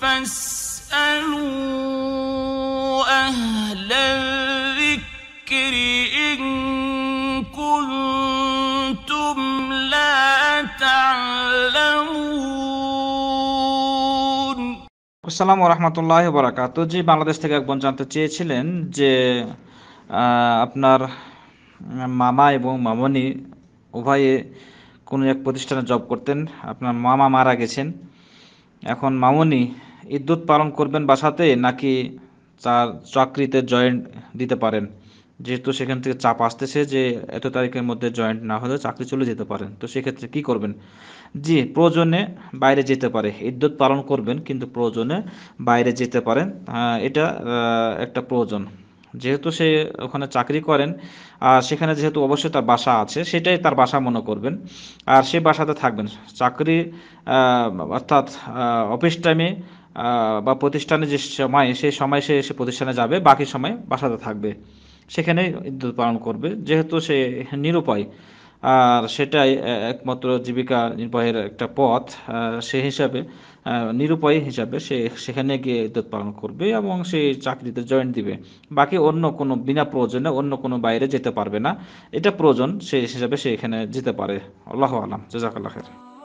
فاسألوا আসসালামু রহমতুল্লাহ বরাকাত জি বাংলাদেশ থেকে একবার জানতে চেয়েছিলেন যে আপনার মামা এবং মামনি উভয়ে কোনো এক প্রতিষ্ঠানে জব করতেন আপনার মামা মারা গেছেন এখন মামুনি ঈদুত পালন করবেন বাসাতে নাকি তার চাকরিতে জয়েন্ট দিতে পারেন যেহেতু সেখান থেকে চাপ আসতেছে যে এত তারিখের মধ্যে জয়েন্ট না হলে চাকরি চলে যেতে পারেন তো সেক্ষেত্রে কি করবেন জি প্রয়োজনে বাইরে যেতে পারে ইদ্যুৎ পালন করবেন কিন্তু প্রয়োজনে বাইরে যেতে পারেন এটা একটা প্রয়োজন যেহেতু সে ওখানে চাকরি করেন আর সেখানে যেহেতু অবশ্যই তার বাসা আছে সেটাই তার বাসা মনে করবেন আর সে বাসাতে থাকবেন চাকরি অর্থাৎ অফিস টাইমে বা প্রতিষ্ঠানে যে সময় সেই সময় সে সে প্রতিষ্ঠানে যাবে বাকি সময় বাসাতে থাকবে সেখানে ঈদ পালন করবে যেহেতু সে নিরুপায় আর সেটাই একমাত্র জীবিকা নির্বাহের একটা পথ সে হিসাবে নিরুপায় হিসাবে সে সেখানে গিয়ে ইদ্যত পালন করবে এবং সে চাকরিতে জয়েন দিবে বাকি অন্য কোনো বিনা প্রয়োজনে অন্য কোনো বাইরে যেতে পারবে না এটা প্রয়োজন সে হিসাবে সে এখানে যেতে পারে আল্লাহ আলাম জজাকাল্লা খের